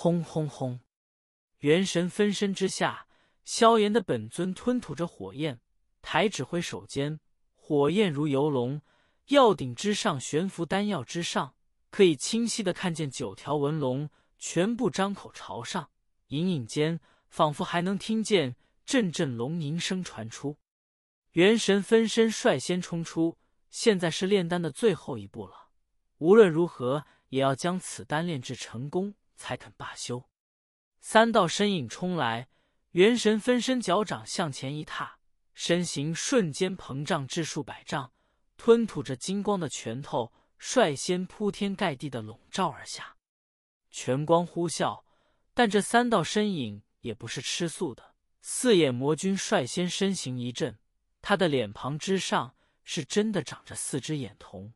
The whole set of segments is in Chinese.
轰轰轰！元神分身之下，萧炎的本尊吞吐着火焰，抬指挥手间，火焰如游龙。药鼎之上悬浮丹药之上，可以清晰的看见九条纹龙全部张口朝上，隐隐间仿佛还能听见阵阵龙吟声传出。元神分身率先冲出，现在是炼丹的最后一步了，无论如何也要将此丹炼制成功。才肯罢休。三道身影冲来，元神分身脚掌向前一踏，身形瞬间膨胀至数百丈，吞吐着金光的拳头率先铺天盖地的笼罩而下。拳光呼啸，但这三道身影也不是吃素的。四眼魔君率先身形一震，他的脸庞之上是真的长着四只眼瞳，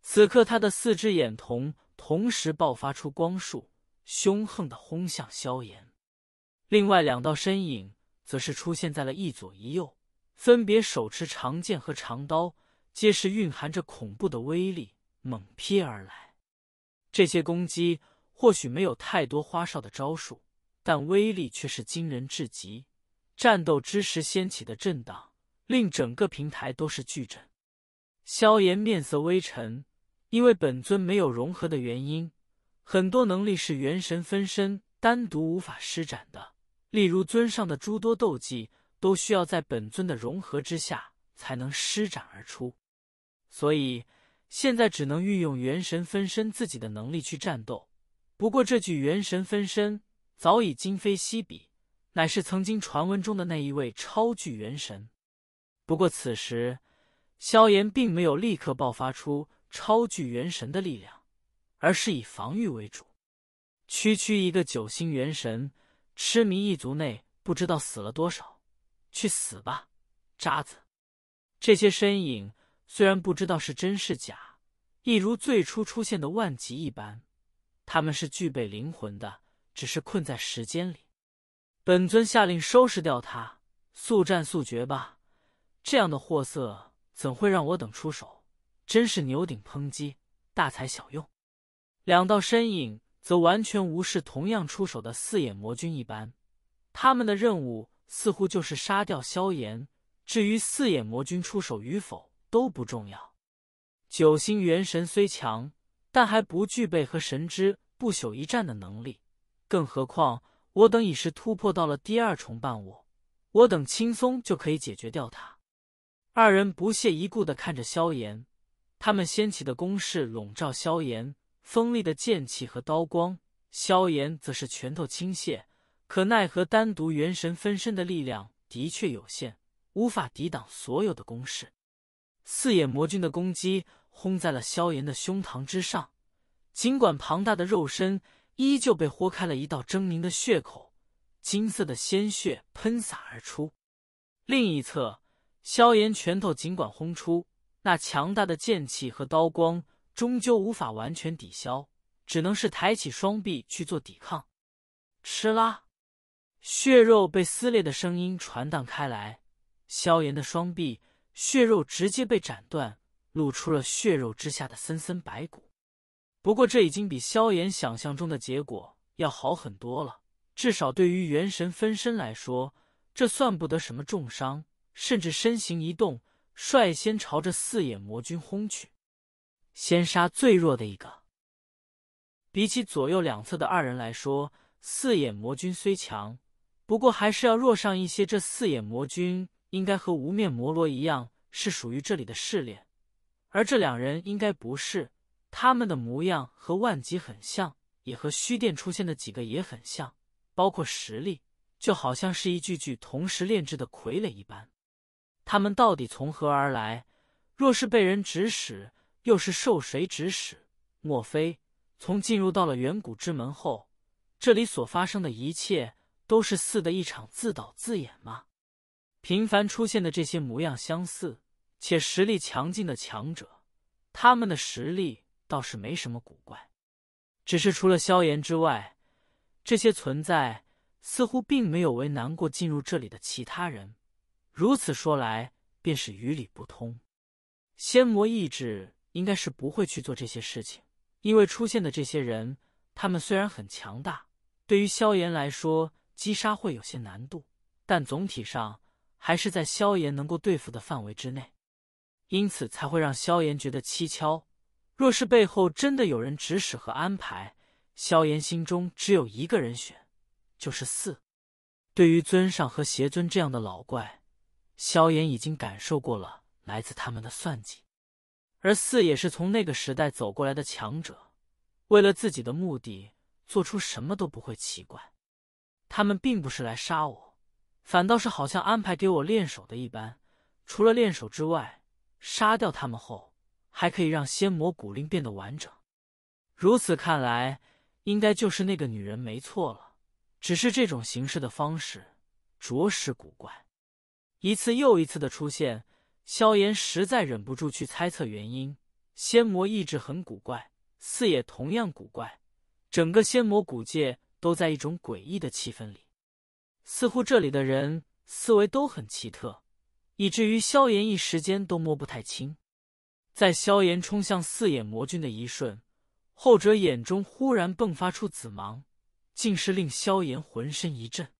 此刻他的四只眼瞳同时爆发出光束。凶横的轰向萧炎，另外两道身影则是出现在了一左一右，分别手持长剑和长刀，皆是蕴含着恐怖的威力，猛劈而来。这些攻击或许没有太多花哨的招数，但威力却是惊人至极。战斗之时掀起的震荡，令整个平台都是巨震。萧炎面色微沉，因为本尊没有融合的原因。很多能力是元神分身单独无法施展的，例如尊上的诸多斗技，都需要在本尊的融合之下才能施展而出。所以现在只能运用元神分身自己的能力去战斗。不过这具元神分身早已今非昔比，乃是曾经传闻中的那一位超巨元神。不过此时，萧炎并没有立刻爆发出超巨元神的力量。而是以防御为主。区区一个九星元神，痴迷一族内不知道死了多少。去死吧，渣子！这些身影虽然不知道是真是假，一如最初出现的万极一般，他们是具备灵魂的，只是困在时间里。本尊下令收拾掉他，速战速决吧。这样的货色怎会让我等出手？真是牛顶抨击，大材小用。两道身影则完全无视同样出手的四眼魔君一般，他们的任务似乎就是杀掉萧炎。至于四眼魔君出手与否都不重要。九星元神虽强，但还不具备和神之不朽一战的能力。更何况我等已是突破到了第二重半我，我等轻松就可以解决掉他。二人不屑一顾的看着萧炎，他们掀起的攻势笼罩萧炎。锋利的剑气和刀光，萧炎则是拳头倾泻。可奈何，单独元神分身的力量的确有限，无法抵挡所有的攻势。四眼魔君的攻击轰在了萧炎的胸膛之上，尽管庞大的肉身依旧被豁开了一道狰狞的血口，金色的鲜血喷洒而出。另一侧，萧炎拳头尽管轰出，那强大的剑气和刀光。终究无法完全抵消，只能是抬起双臂去做抵抗。吃啦！血肉被撕裂的声音传荡开来，萧炎的双臂血肉直接被斩断，露出了血肉之下的森森白骨。不过，这已经比萧炎想象中的结果要好很多了。至少对于元神分身来说，这算不得什么重伤，甚至身形一动，率先朝着四眼魔君轰去。先杀最弱的一个。比起左右两侧的二人来说，四眼魔君虽强，不过还是要弱上一些。这四眼魔君应该和无面魔罗一样，是属于这里的试炼，而这两人应该不是。他们的模样和万吉很像，也和虚殿出现的几个也很像，包括实力，就好像是一具具同时炼制的傀儡一般。他们到底从何而来？若是被人指使？又是受谁指使？莫非从进入到了远古之门后，这里所发生的一切都是似的一场自导自演吗？频繁出现的这些模样相似且实力强劲的强者，他们的实力倒是没什么古怪，只是除了萧炎之外，这些存在似乎并没有为难过进入这里的其他人。如此说来，便是于理不通。仙魔意志。应该是不会去做这些事情，因为出现的这些人，他们虽然很强大，对于萧炎来说击杀会有些难度，但总体上还是在萧炎能够对付的范围之内，因此才会让萧炎觉得蹊跷。若是背后真的有人指使和安排，萧炎心中只有一个人选，就是四。对于尊上和邪尊这样的老怪，萧炎已经感受过了来自他们的算计。而四也是从那个时代走过来的强者，为了自己的目的，做出什么都不会奇怪。他们并不是来杀我，反倒是好像安排给我练手的一般。除了练手之外，杀掉他们后，还可以让仙魔古令变得完整。如此看来，应该就是那个女人没错了。只是这种形式的方式，着实古怪。一次又一次的出现。萧炎实在忍不住去猜测原因。仙魔意志很古怪，四也同样古怪，整个仙魔古界都在一种诡异的气氛里，似乎这里的人思维都很奇特，以至于萧炎一时间都摸不太清。在萧炎冲向四眼魔君的一瞬，后者眼中忽然迸发出紫芒，竟是令萧炎浑身一震。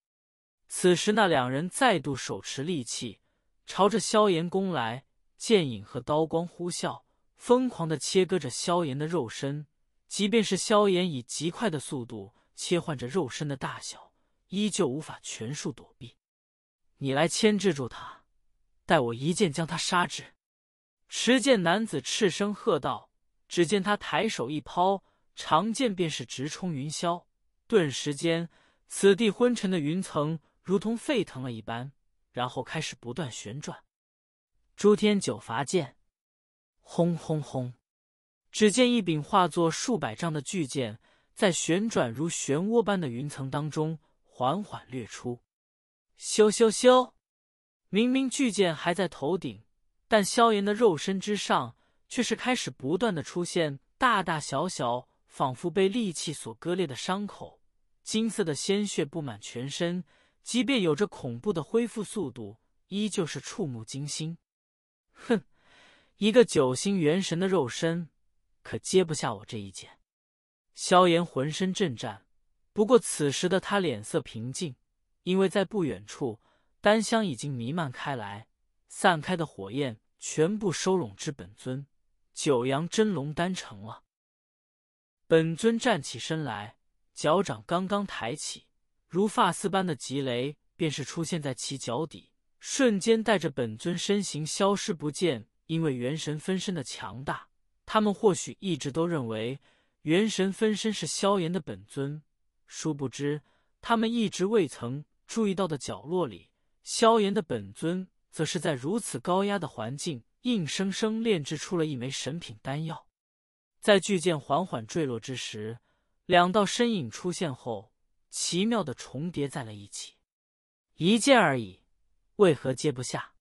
此时，那两人再度手持利器。朝着萧炎攻来，剑影和刀光呼啸，疯狂的切割着萧炎的肉身。即便是萧炎以极快的速度切换着肉身的大小，依旧无法全数躲避。你来牵制住他，待我一剑将他杀之。持剑男子赤声喝道：“只见他抬手一抛，长剑便是直冲云霄。顿时间，此地昏沉的云层如同沸腾了一般。”然后开始不断旋转，诸天九伐剑，轰轰轰！只见一柄化作数百丈的巨剑，在旋转如漩涡般的云层当中缓缓掠出。咻咻咻！明明巨剑还在头顶，但萧炎的肉身之上却是开始不断的出现大大小小、仿佛被利器所割裂的伤口，金色的鲜血布满全身。即便有着恐怖的恢复速度，依旧是触目惊心。哼，一个九星元神的肉身，可接不下我这一剑。萧炎浑身震颤，不过此时的他脸色平静，因为在不远处，丹香已经弥漫开来，散开的火焰全部收拢至本尊九阳真龙丹成了。本尊站起身来，脚掌刚刚抬起。如发丝般的极雷便是出现在其脚底，瞬间带着本尊身形消失不见。因为元神分身的强大，他们或许一直都认为元神分身是萧炎的本尊，殊不知他们一直未曾注意到的角落里，萧炎的本尊则是在如此高压的环境，硬生生炼制出了一枚神品丹药。在巨剑缓缓坠落之时，两道身影出现后。奇妙的重叠在了一起，一件而已，为何接不下？